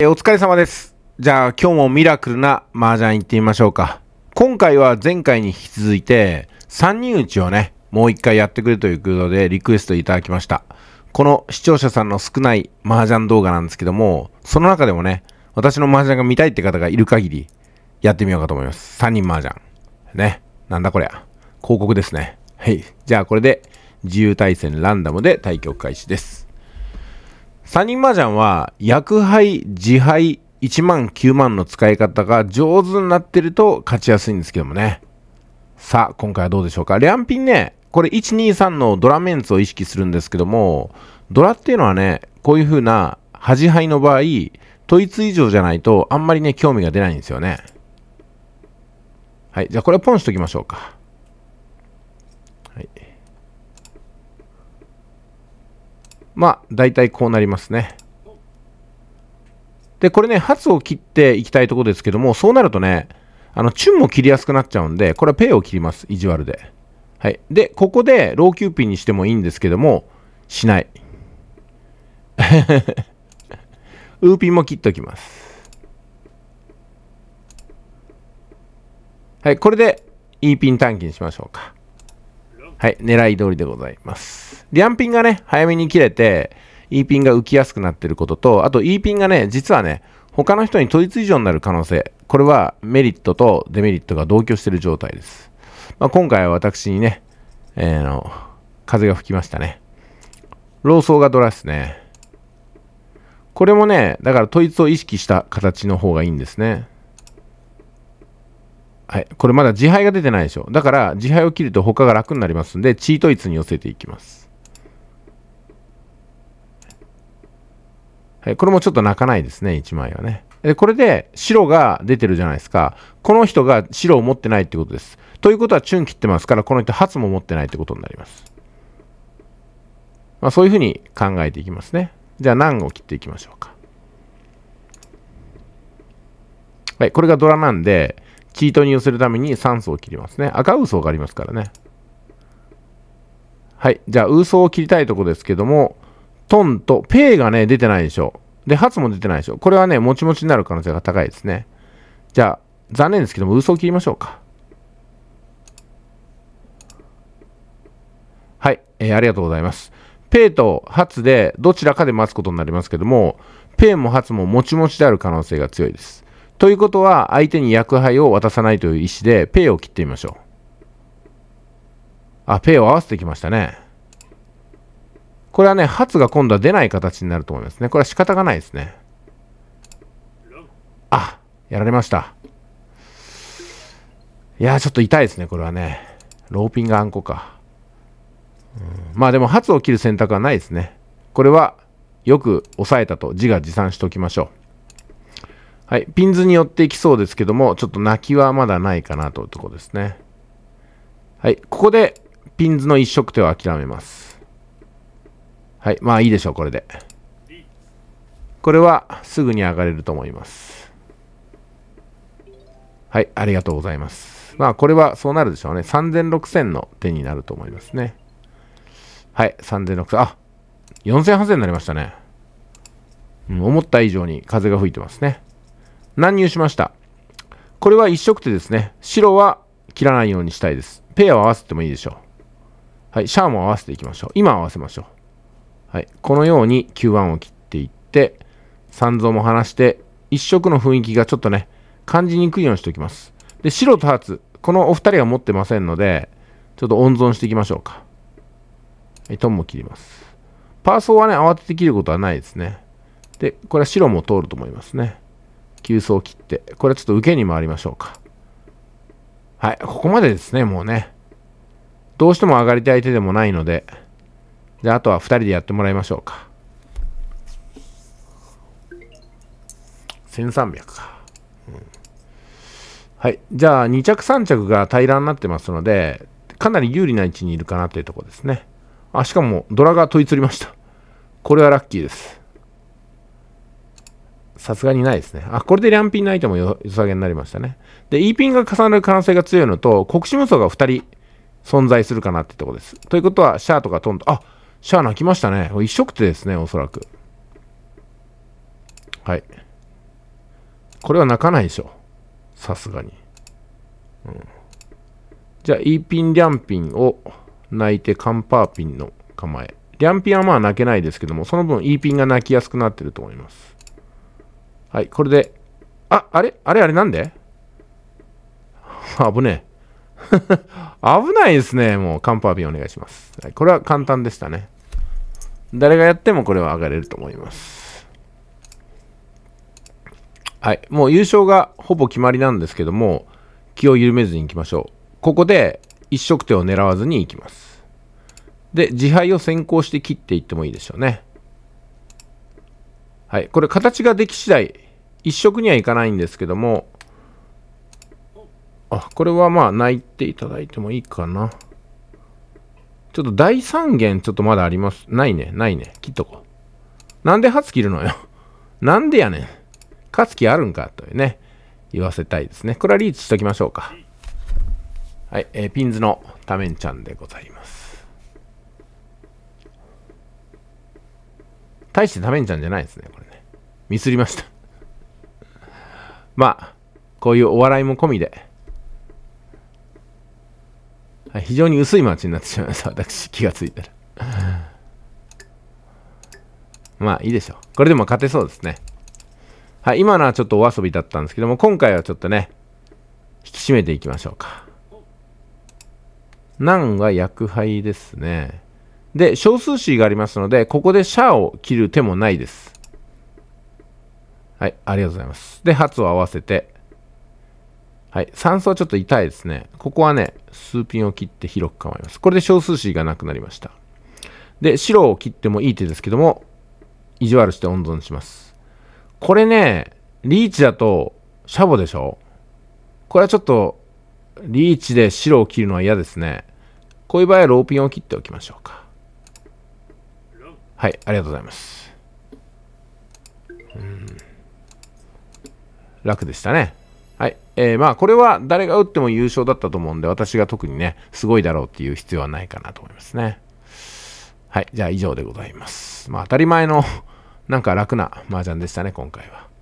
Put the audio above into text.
えお疲れ様です。じゃあ今日もミラクルな麻雀行ってみましょうか。今回は前回に引き続いて3人打ちをね、もう一回やってくれということでリクエストいただきました。この視聴者さんの少ない麻雀動画なんですけども、その中でもね、私の麻雀が見たいって方がいる限りやってみようかと思います。3人麻雀。ね。なんだこりゃ。広告ですね。はい。じゃあこれで自由対戦ランダムで対局開始です。3人麻雀は、薬杯、自杯、1万、9万の使い方が上手になってると勝ちやすいんですけどもね。さあ、今回はどうでしょうか。両ピンね、これ123のドラメンツを意識するんですけども、ドラっていうのはね、こういう風な端杯の場合、統一以上じゃないとあんまりね、興味が出ないんですよね。はい、じゃあこれポンしときましょうか。まあ、大体こうなりますね。で、これね、発を切っていきたいところですけども、そうなるとね、あの、チュンも切りやすくなっちゃうんで、これはペイを切ります。意地悪で。はい。で、ここでローキューピンにしてもいいんですけども、しない。ウーピンも切っておきます。はい。これで、E ピン短期にしましょうか。はい、狙い通りでございます。リアンピンがね、早めに切れて、E ピンが浮きやすくなってることと、あと E ピンがね、実はね、他の人に統一以上になる可能性、これはメリットとデメリットが同居してる状態です。まあ、今回は私にね、えー、の、風が吹きましたね。ロソーがドラですね。これもね、だから統一を意識した形の方がいいんですね。はい、これまだ自敗が出てないでしょだから自敗を切ると他が楽になりますんでチートイツに寄せていきますはい、これもちょっと泣かないですね、1枚はね。で、これで白が出てるじゃないですか。この人が白を持ってないってことです。ということはチュン切ってますから、この人初も持ってないってことになります。まあ、そういうふうに考えていきますね。じゃあ何を切っていきましょうか。はい、これがドラなんで、チートに寄せるために3層を切りますね。赤ウソがありますからね。はい。じゃあ、ウソを切りたいとこですけども、トンとペイがね、出てないでしょ。で、ハツも出てないでしょ。これはね、もちもちになる可能性が高いですね。じゃあ、残念ですけども、ウソを切りましょうか。はい。えー、ありがとうございます。ペイとハツで、どちらかで待つことになりますけども、ペイもハツももちもちである可能性が強いです。ということは、相手に役杯を渡さないという意思で、ペイを切ってみましょう。あ、ペイを合わせてきましたね。これはね、初が今度は出ない形になると思いますね。これは仕方がないですね。あ、やられました。いやちょっと痛いですね、これはね。ローピンがあんこか。まあでも、初を切る選択はないですね。これは、よく抑えたと自画自賛しておきましょう。はい、ピンズによっていきそうですけども、ちょっと泣きはまだないかなというところですね。はい、ここでピンズの一色手を諦めます。はい、まあいいでしょう、これで。これはすぐに上がれると思います。はい、ありがとうございます。まあこれはそうなるでしょうね。3000、6000の手になると思いますね。はい、3000、6000、あ4000、8000になりましたね。うん、思った以上に風が吹いてますね。乱入しました。これは一色手ですね。白は切らないようにしたいです。ペアを合わせてもいいでしょう。はい、シャーも合わせていきましょう。今合わせましょう。はい、このように Q1 を切っていって、三蔵も離して、一色の雰囲気がちょっとね、感じにくいようにしておきます。で、白と初、このお二人は持ってませんので、ちょっと温存していきましょうか。はい、トンも切ります。パーソーはね、慌てて切ることはないですね。で、これは白も通ると思いますね。急走切って、これはちょっと受けに回りましょうか。はい、ここまでですね、もうね。どうしても上がりたい手でもないので、じゃああとは2人でやってもらいましょうか。1300か。うん、はい、じゃあ2着3着が平らになってますので、かなり有利な位置にいるかなというところですね。あ、しかもドラが問い釣りました。これはラッキーです。さすがにないですね。あ、これで2ピのアイテムもよさげになりましたね。で、E ピンが重なる可能性が強いのと、国士無双が2人存在するかなってとこです。ということは、シャアとかトント、あ、シャア泣きましたね。一色てですね、おそらく。はい。これは泣かないでしょ。さすがに。うん、じゃあ、E ピン、リャンピンを泣いて、カンパーピンの構え。リャンピンはまあ泣けないですけども、その分 E ピンが泣きやすくなってると思います。はい、これで、あ、あれあれあれなんで 危ねえ。危ないですね。もう、カンパービンお願いします。はい、これは簡単でしたね。誰がやってもこれは上がれると思います。はい、もう優勝がほぼ決まりなんですけども、気を緩めずにいきましょう。ここで、一色手を狙わずにいきます。で、自敗を先行して切っていってもいいでしょうね。はい、これ形ができ次第一色にはいかないんですけども、あ、これはまあ、泣いていただいてもいいかな。ちょっと第三弦、ちょっとまだあります。ないね、ないね。切っとこう。なんで初切るのよ。なんでやねん。勝つ気あるんかというね、言わせたいですね。これはリーチしときましょうか。はい、えー、ピンズのためんちゃんでございます。大してためんちゃんじゃないですね、これね。ミスりました。まあ、こういうお笑いも込みで、はい、非常に薄い街になってしまいました。私、気がついたら。まあ、いいでしょう。これでも勝てそうですね。はい、今のはちょっとお遊びだったんですけども、今回はちょっとね、引き締めていきましょうか。難は薬杯ですね。で、小数詞がありますので、ここでシャを切る手もないです。はい、ありがとうございます。で、発を合わせて、はい、酸素はちょっと痛いですね。ここはね、数ピンを切って広く構えます。これで小数子がなくなりました。で、白を切ってもいい手ですけども、意地悪して温存します。これね、リーチだと、シャボでしょこれはちょっと、リーチで白を切るのは嫌ですね。こういう場合はローピンを切っておきましょうか。はい、ありがとうございます。うん楽でしたね。はい。えー、まあ、これは誰が打っても優勝だったと思うんで、私が特にね、すごいだろうっていう必要はないかなと思いますね。はい。じゃあ、以上でございます。まあ、当たり前のなんか楽な麻雀でしたね、今回は。